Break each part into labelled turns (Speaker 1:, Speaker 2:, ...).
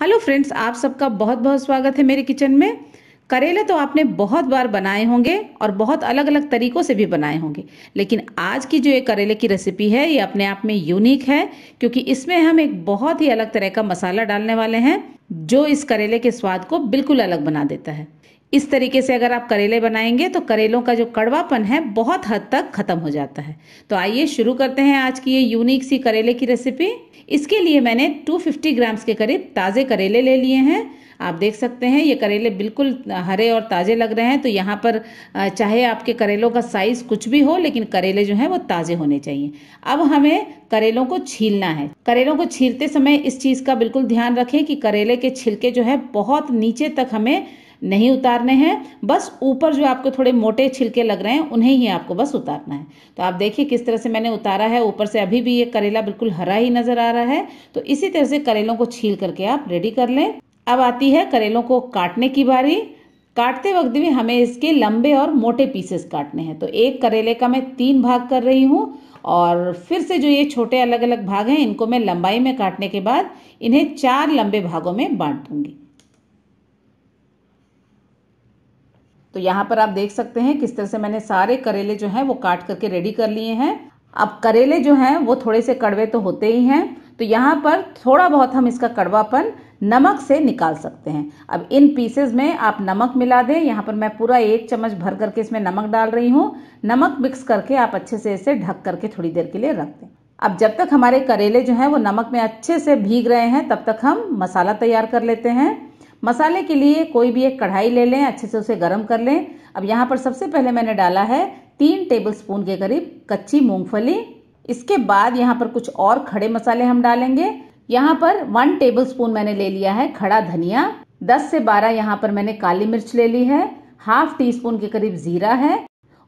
Speaker 1: hello friends आप सबका बहुत बहुत स्वागत है मेरे किचन में करेले तो आपने बहुत बार बनाए होंगे और बहुत अलग अलग तरीक़ों से भी बनाए होंगे लेकिन आज की जो ये करेले की रेसिपी है ये अपने आप में यूनिक है क्योंकि इसमें हम एक बहुत ही अलग तरह का मसाला डालने वाले हैं जो इस करेले के स्वाद को बिल्कुल अलग बना देता है इस तरीके से अगर आप करेले बनाएंगे तो करेलों का जो कड़वापन है बहुत हद तक खत्म हो जाता है तो आइए शुरू करते हैं आज की ये यूनिक सी करेले की रेसिपी इसके लिए मैंने 250 ग्राम्स के करीब ताज़े करेले ले लिए हैं आप देख सकते हैं ये करेले बिल्कुल हरे और ताज़े लग रहे हैं तो यहाँ पर चाहे आपके करेलों का साइज़ कुछ भी हो लेकिन करेले जो हैं वो ताज़े होने चाहिए अब हमें करेलों को छीलना है करेलों को छीलते समय इस चीज़ का बिल्कुल ध्यान रखें कि करेले के छिलके जो है बहुत नीचे तक हमें नहीं उतारने हैं बस ऊपर जो आपको थोड़े मोटे छिलके लग रहे हैं उन्हें ही आपको बस उतारना है तो आप देखिए किस तरह से मैंने उतारा है ऊपर से अभी भी ये करेला बिल्कुल हरा ही नज़र आ रहा है तो इसी तरह से करेलों को छील करके आप रेडी कर लें अब आती है करेलों को काटने की बारी काटते वक्त भी हमें इसके लंबे और मोटे पीसेस काटने हैं तो एक करेले का मैं तीन भाग कर रही हूँ और फिर से जो ये छोटे अलग अलग भाग हैं इनको मैं लंबाई में काटने के बाद इन्हें चार लंबे भागों में बांट दूंगी तो यहाँ पर आप देख सकते हैं किस तरह से मैंने सारे करेले जो हैं वो काट करके रेडी कर लिए हैं अब करेले जो हैं वो थोड़े से कड़वे तो होते ही हैं तो यहाँ पर थोड़ा बहुत हम इसका कड़वापन नमक से निकाल सकते हैं अब इन पीसेस में आप नमक मिला दें यहाँ पर मैं पूरा एक चम्मच भर करके इसमें नमक डाल रही हूँ नमक मिक्स करके आप अच्छे से इसे ढक करके थोड़ी देर के लिए रख दें अब जब तक हमारे करेले जो हैं वो नमक में अच्छे से भीग रहे हैं तब तक हम मसाला तैयार कर लेते हैं मसाले के लिए कोई भी एक कढ़ाई ले लें अच्छे से उसे गर्म कर लें अब यहाँ पर सबसे पहले मैंने डाला है तीन टेबल स्पून के करीब कच्ची मूंगफली इसके बाद यहाँ पर कुछ और खड़े मसाले हम डालेंगे यहाँ पर वन टेबल स्पून मैंने ले लिया है खड़ा धनिया दस से बारह यहाँ पर मैंने काली मिर्च ले ली है हाफ टी स्पून के करीब जीरा है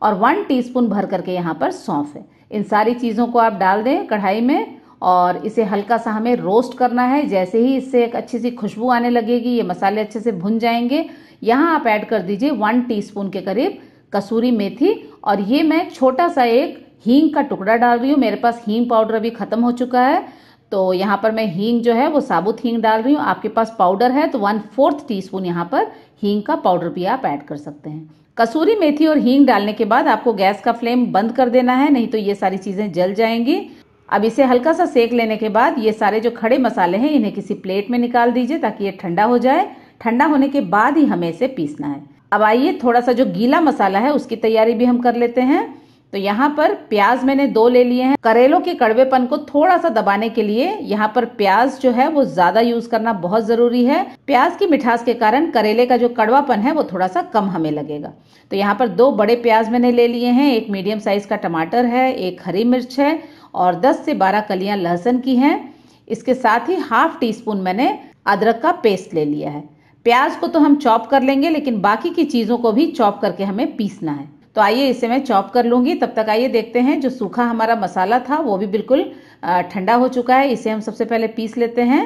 Speaker 1: और वन टी स्पून भर करके यहाँ पर सौंफ है इन सारी चीज़ों को आप डाल दें कढ़ाई में और इसे हल्का सा हमें रोस्ट करना है जैसे ही इससे एक अच्छी सी खुशबू आने लगेगी ये मसाले अच्छे से भुन जाएंगे यहाँ आप ऐड कर दीजिए वन टी स्पून के करीब कसूरी मेथी और ये मैं छोटा सा एक हींग का टुकड़ा डाल रही हूँ मेरे पास हींग पाउडर अभी ख़त्म हो चुका है तो यहाँ पर मैं हींग जो है वो साबुत हींग डाल रही हूँ आपके पास पाउडर है तो वन फोर्थ टी स्पून यहाँ पर हींग का पाउडर भी आप ऐड कर सकते हैं कसूरी मेथी और हींग डालने के बाद आपको गैस का फ्लेम बंद कर देना है नहीं तो ये सारी चीज़ें जल जाएंगी अब इसे हल्का सा सेक लेने के बाद ये सारे जो खड़े मसाले हैं इन्हें किसी प्लेट में निकाल दीजिए ताकि ये ठंडा हो जाए ठंडा होने के बाद ही हमें इसे पीसना है अब आइए थोड़ा सा जो गीला मसाला है उसकी तैयारी भी हम कर लेते हैं तो यहाँ पर प्याज मैंने दो ले लिए हैं करेलों के कड़वेपन को थोड़ा सा दबाने के लिए यहाँ पर प्याज जो है वो ज्यादा यूज करना बहुत जरूरी है प्याज की मिठास के कारण करेले का जो कड़वापन है वो थोड़ा सा कम हमें लगेगा तो यहाँ पर दो बड़े प्याज मैंने ले लिए हैं एक मीडियम साइज का टमाटर है एक हरी मिर्च है और दस से बारह कलियां लहसुन की हैं इसके साथ ही हाफ टी स्पून मैंने अदरक का पेस्ट ले लिया है प्याज को तो हम चॉप कर लेंगे लेकिन बाकी की चीज़ों को भी चॉप करके हमें पीसना है तो आइए इसे मैं चॉप कर लूँगी तब तक आइए देखते हैं जो सूखा हमारा मसाला था वो भी बिल्कुल ठंडा हो चुका है इसे हम सबसे पहले पीस लेते हैं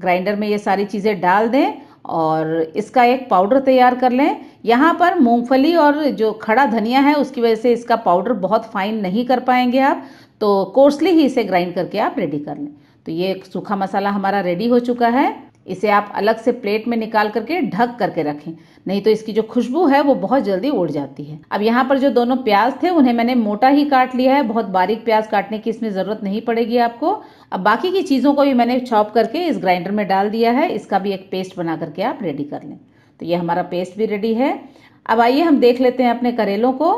Speaker 1: ग्राइंडर में ये सारी चीज़ें डाल दें और इसका एक पाउडर तैयार कर लें यहाँ पर मूंगफली और जो खड़ा धनिया है उसकी वजह से इसका पाउडर बहुत फाइन नहीं कर पाएंगे आप तो कोर्सली ही इसे ग्राइंड करके आप रेडी कर लें तो ये सूखा मसाला हमारा रेडी हो चुका है इसे आप अलग से प्लेट में निकाल करके ढक करके रखें नहीं तो इसकी जो खुशबू है वो बहुत जल्दी उड़ जाती है अब यहाँ पर जो दोनों प्याज थे उन्हें मैंने मोटा ही काट लिया है बहुत बारीक प्याज काटने की इसमें ज़रूरत नहीं पड़ेगी आपको अब बाकी की चीज़ों को भी मैंने चॉप करके इस ग्राइंडर में डाल दिया है इसका भी एक पेस्ट बना करके आप रेडी कर लें तो ये हमारा पेस्ट भी रेडी है अब आइए हम देख लेते हैं अपने करेलों को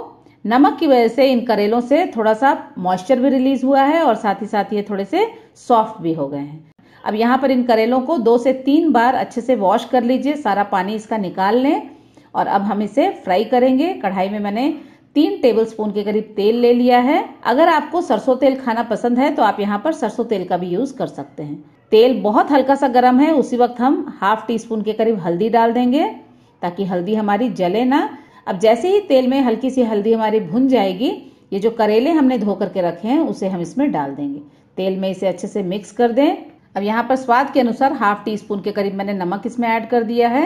Speaker 1: नमक की वजह से इन करेलों से थोड़ा सा मॉइस्चर भी रिलीज हुआ है और साथ ही साथ ये थोड़े से सॉफ्ट भी हो गए हैं अब यहाँ पर इन करेलों को दो से तीन बार अच्छे से वॉश कर लीजिए सारा पानी इसका निकाल लें और अब हम इसे फ्राई करेंगे कढ़ाई में मैंने तीन टेबल स्पून के करीब तेल ले लिया है अगर आपको सरसों तेल खाना पसंद है तो आप यहाँ पर सरसों तेल का भी यूज कर सकते हैं तेल बहुत हल्का सा गर्म है उसी वक्त हम हाफ टी स्पून के करीब हल्दी डाल देंगे ताकि हल्दी हमारी जले ना अब जैसे ही तेल में हल्की सी हल्दी हमारी भुन जाएगी ये जो करेले हमने धो करके रखे हैं उसे हम इसमें डाल देंगे तेल में इसे अच्छे से मिक्स कर दें अब यहाँ पर स्वाद के अनुसार हाफ टी स्पून के करीब मैंने नमक इसमें ऐड कर दिया है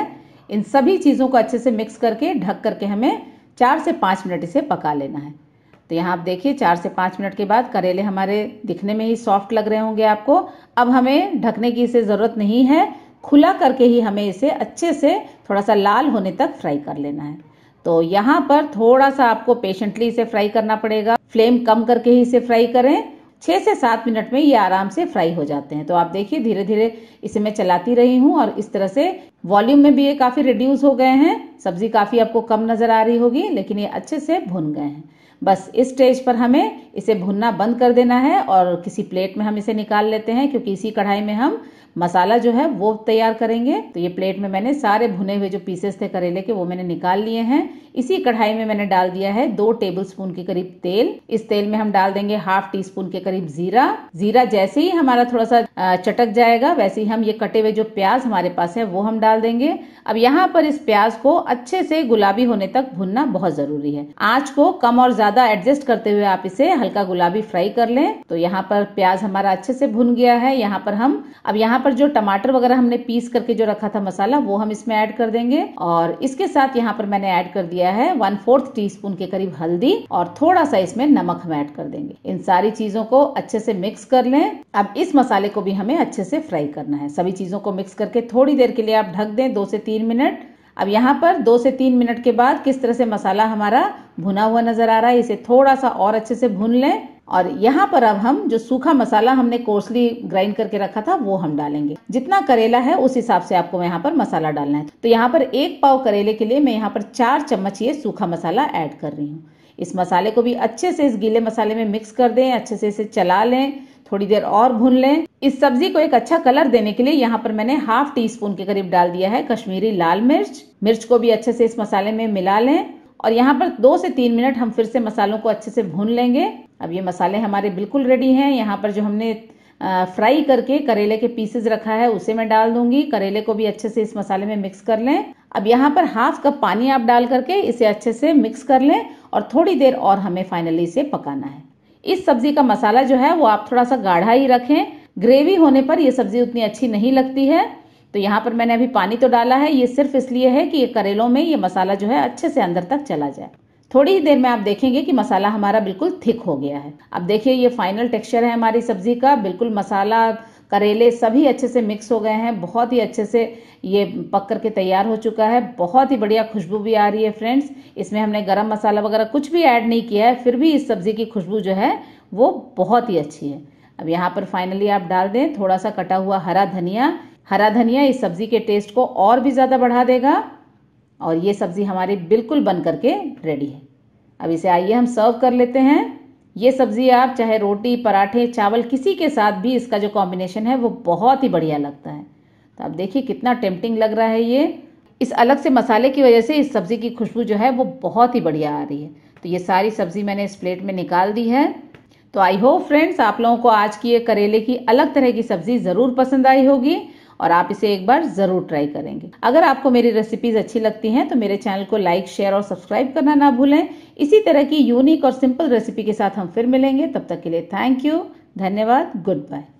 Speaker 1: इन सभी चीज़ों को अच्छे से मिक्स करके ढक करके हमें चार से पाँच मिनट इसे पका लेना है तो यहाँ आप देखिए चार से पाँच मिनट के बाद करेले हमारे दिखने में ही सॉफ्ट लग रहे होंगे आपको अब हमें ढकने की इसे ज़रूरत नहीं है खुला करके ही हमें इसे अच्छे से थोड़ा सा लाल होने तक फ्राई कर लेना है तो यहाँ पर थोड़ा सा आपको पेशेंटली इसे फ्राई करना पड़ेगा फ्लेम कम करके ही इसे फ्राई करें छः से सात मिनट में ये आराम से फ्राई हो जाते हैं तो आप देखिए धीरे धीरे इसे मैं चलाती रही हूँ और इस तरह से वॉल्यूम में भी ये काफ़ी रिड्यूस हो गए हैं सब्जी काफ़ी आपको कम नज़र आ रही होगी लेकिन ये अच्छे से भुन गए हैं बस इस स्टेज पर हमें इसे भुनना बंद कर देना है और किसी प्लेट में हम इसे निकाल लेते हैं क्योंकि इसी कढ़ाई में हम मसाला जो है वो तैयार करेंगे तो ये प्लेट में मैंने सारे भुने हुए जो पीसेस थे करेले के वो मैंने निकाल लिए हैं इसी कढ़ाई में मैंने डाल दिया है दो टेबल स्पून के करीब तेल इस तेल में हम डाल देंगे हाफ टी स्पून के करीब जीरा जीरा जैसे ही हमारा थोड़ा सा चटक जाएगा वैसे ही हम ये कटे हुए जो प्याज हमारे पास है वो हम डाल देंगे अब यहाँ पर इस प्याज को अच्छे से गुलाबी होने तक भुनना बहुत जरूरी है आँच को कम और ज्यादा ज़्यादा एडजस्ट करते हुए आप इसे हल्का गुलाबी फ्राई कर लें तो यहाँ पर प्याज हमारा अच्छे से भुन गया है यहाँ पर हम अब यहाँ पर जो टमाटर वगैरह हमने पीस करके जो रखा था मसाला वो हम इसमें ऐड कर देंगे और इसके साथ यहाँ पर मैंने ऐड कर दिया है वन फोर्थ टी स्पून के करीब हल्दी और थोड़ा सा इसमें नमक हम ऐड कर देंगे इन सारी चीजों को अच्छे से मिक्स कर लें अब इस मसाले को भी हमें अच्छे से फ्राई करना है सभी चीजों को मिक्स करके थोड़ी देर के लिए आप ढक दें दो से तीन मिनट अब यहाँ पर दो से तीन मिनट के बाद किस तरह से मसाला हमारा भुना हुआ नजर आ रहा है इसे थोड़ा सा और अच्छे से भून लें और यहाँ पर अब हम जो सूखा मसाला हमने कोर्सली ग्राइंड करके रखा था वो हम डालेंगे जितना करेला है उस हिसाब से आपको यहाँ पर मसाला डालना है तो यहाँ पर एक पाव करेले के लिए मैं यहाँ पर चार चम्मच ये सूखा मसाला ऐड कर रही हूँ इस मसाले को भी अच्छे से इस गीले मसाले में मिक्स कर दें अच्छे से इसे चला लें थोड़ी देर और भून लें इस सब्जी को एक अच्छा कलर देने के लिए यहाँ पर मैंने हाफ टी स्पून के करीब डाल दिया है कश्मीरी लाल मिर्च मिर्च को भी अच्छे से इस मसाले में मिला लें और यहाँ पर दो से तीन मिनट हम फिर से मसालों को अच्छे से भून लेंगे अब ये मसाले हमारे बिल्कुल रेडी हैं यहाँ पर जो हमने फ्राई करके करेले के पीसेस रखा है उसे मैं डाल दूंगी करेले को भी अच्छे से इस मसाले में मिक्स कर लें अब यहाँ पर हाफ कप पानी आप डाल करके इसे अच्छे से मिक्स कर लें और थोड़ी देर और हमें फाइनली इसे पकाना है इस सब्जी का मसाला जो है वो आप थोड़ा सा गाढ़ा ही रखें ग्रेवी होने पर यह सब्जी उतनी अच्छी नहीं लगती है तो यहाँ पर मैंने अभी पानी तो डाला है ये सिर्फ इसलिए है कि ये करेलों में ये मसाला जो है अच्छे से अंदर तक चला जाए थोड़ी ही देर में आप देखेंगे कि मसाला हमारा बिल्कुल थिक हो गया है अब देखिए ये फाइनल टेक्सचर है हमारी सब्जी का बिल्कुल मसाला करेले सभी अच्छे से मिक्स हो गए हैं बहुत ही अच्छे से ये पक कर के तैयार हो चुका है बहुत ही बढ़िया खुशबू भी आ रही है फ्रेंड्स इसमें हमने गरम मसाला वगैरह कुछ भी ऐड नहीं किया है फिर भी इस सब्ज़ी की खुशबू जो है वो बहुत ही अच्छी है अब यहाँ पर फाइनली आप डाल दें थोड़ा सा कटा हुआ हरा धनिया हरा धनिया इस सब्जी के टेस्ट को और भी ज़्यादा बढ़ा देगा और ये सब्जी हमारी बिल्कुल बन करके रेडी है अब इसे आइए हम सर्व कर लेते हैं ये सब्जी आप चाहे रोटी पराठे चावल किसी के साथ भी इसका जो कॉम्बिनेशन है वो बहुत ही बढ़िया लगता है तो आप देखिए कितना टेम्पटिंग लग रहा है ये इस अलग से मसाले की वजह से इस सब्ज़ी की खुशबू जो है वो बहुत ही बढ़िया आ रही है तो ये सारी सब्ज़ी मैंने इस प्लेट में निकाल दी है तो आई होप फ्रेंड्स आप लोगों को आज की ये करेले की अलग तरह की सब्ज़ी ज़रूर पसंद आई होगी और आप इसे एक बार जरूर ट्राई करेंगे अगर आपको मेरी रेसिपीज अच्छी लगती हैं तो मेरे चैनल को लाइक शेयर और सब्सक्राइब करना ना भूलें इसी तरह की यूनिक और सिंपल रेसिपी के साथ हम फिर मिलेंगे तब तक के लिए थैंक यू धन्यवाद गुड बाय